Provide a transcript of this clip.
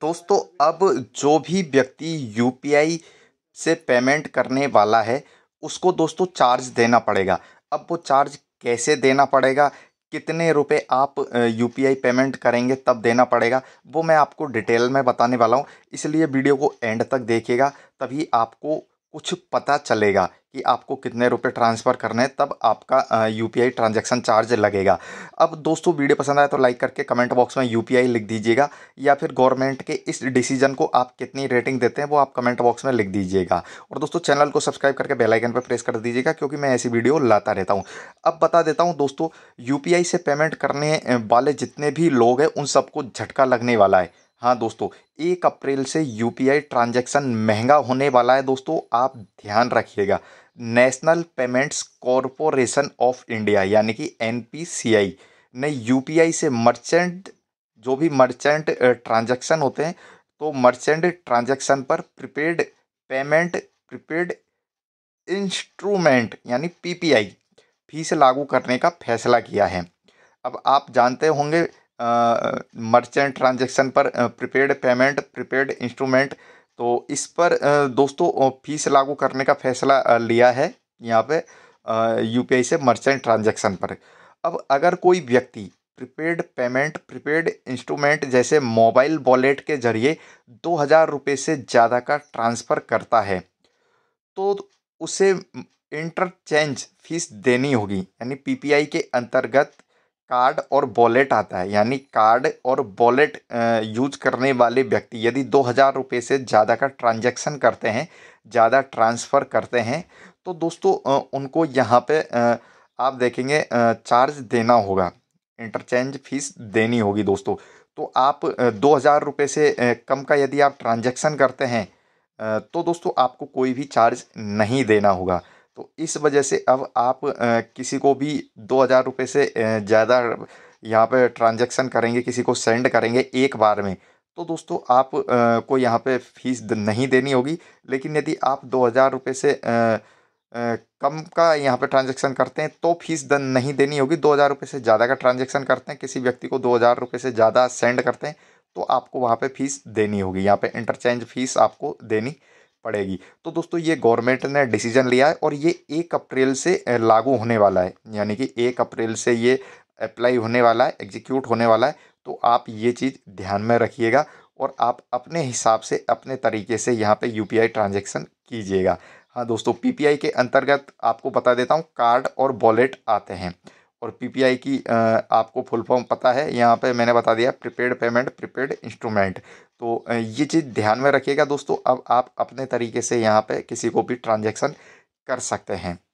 दोस्तों अब जो भी व्यक्ति यू पी आई से पेमेंट करने वाला है उसको दोस्तों चार्ज देना पड़ेगा अब वो चार्ज कैसे देना पड़ेगा कितने रुपए आप यू पी आई पेमेंट करेंगे तब देना पड़ेगा वो मैं आपको डिटेल में बताने वाला हूँ इसलिए वीडियो को एंड तक देखिएगा तभी आपको कुछ पता चलेगा कि आपको कितने रुपए ट्रांसफ़र करने हैं तब आपका U P I transaction charge लगेगा अब दोस्तों वीडियो पसंद आए तो लाइक करके कमेंट बॉक्स में यू पी आई लिख दीजिएगा या फिर गवर्नमेंट के इस डिसीजन को आप कितनी रेटिंग देते हैं वो आप कमेंट बॉक्स में लिख दीजिएगा और दोस्तों चैनल को सब्सक्राइब करके बेलाइकन पर प्रेस कर दीजिएगा क्योंकि मैं ऐसी वीडियो लाता रहता हूँ अब बता देता हूँ दोस्तों यू पी आई से पेमेंट करने वाले जितने भी लोग हैं उन सबको झटका लगने वाला है हाँ दोस्तों एक अप्रैल से यू पी आई ट्रांजेक्शन महंगा होने वाला है दोस्तों आप ध्यान रखिएगा National Payments Corporation of India यानी कि एन ने यू से मर्चेंट जो भी मर्चेंट ट्रांजेक्शन होते हैं तो मर्चेंट ट्रांजेक्शन पर प्रीपेड पेमेंट प्रीपेड इंस्ट्रूमेंट यानी पीपीआई फीस लागू करने का फैसला किया है अब आप जानते होंगे मर्चेंट ट्रांजेक्शन पर प्रीपेड पेमेंट प्रीपेड इंस्ट्रूमेंट तो इस पर दोस्तों फीस लागू करने का फैसला लिया है यहाँ पे यू से मर्चेंट ट्रांजेक्शन पर अब अगर कोई व्यक्ति प्रीपेड पेमेंट प्रीपेड इंस्ट्रूमेंट जैसे मोबाइल वॉलेट के जरिए दो हज़ार रुपये से ज़्यादा का ट्रांसफ़र करता है तो उसे इंटरचेंज फीस देनी होगी यानी पीपीआई के अंतर्गत कार्ड और बॉलेट आता है यानी कार्ड और बॉलेट यूज करने वाले व्यक्ति यदि दो हज़ार रुपये से ज़्यादा का ट्रांजैक्शन करते हैं ज़्यादा ट्रांसफ़र करते हैं तो दोस्तों उनको यहाँ पे आप देखेंगे चार्ज देना होगा इंटरचेंज फीस देनी होगी दोस्तों तो आप दो हज़ार रुपये से कम का यदि आप ट्रांजैक्शन करते हैं तो दोस्तों आपको कोई भी चार्ज नहीं देना होगा तो इस वजह से अब आप किसी को भी दो हज़ार रुपये से ज़्यादा यहाँ पे ट्रांजैक्शन करेंगे किसी को सेंड करेंगे एक बार में तो दोस्तों आप को यहाँ पे फीस नहीं देनी होगी लेकिन यदि आप दो हज़ार रुपये से कम का यहाँ पे ट्रांजैक्शन करते हैं तो फीस दन नहीं देनी होगी दो हज़ार रुपये से ज़्यादा का ट्रांजैक्शन करते हैं किसी व्यक्ति को दो हज़ार रुपये से ज़्यादा सेंड करते हैं तो आपको वहाँ पे फीस देनी होगी यहाँ पे इंटरचेंज फीस आपको देनी पड़ेगी तो दोस्तों ये गवर्नमेंट ने डिसीजन लिया है और ये एक अप्रैल से लागू होने वाला है यानी कि एक अप्रैल से ये अप्लाई होने वाला है एग्जीक्यूट होने वाला है तो आप ये चीज़ ध्यान में रखिएगा और आप अपने हिसाब से अपने तरीके से यहाँ पे यूपीआई ट्रांजैक्शन कीजिएगा हाँ दोस्तों पीपीआई के अंतर्गत आपको बता देता हूँ कार्ड और वॉलेट आते हैं और पीपीआई की आपको फुल फॉर्म पता है यहाँ पे मैंने बता दिया प्रीपेड पेमेंट प्रीपेड इंस्ट्रूमेंट तो ये चीज़ ध्यान में रखिएगा दोस्तों अब आप अपने तरीके से यहाँ पे किसी को भी ट्रांजैक्शन कर सकते हैं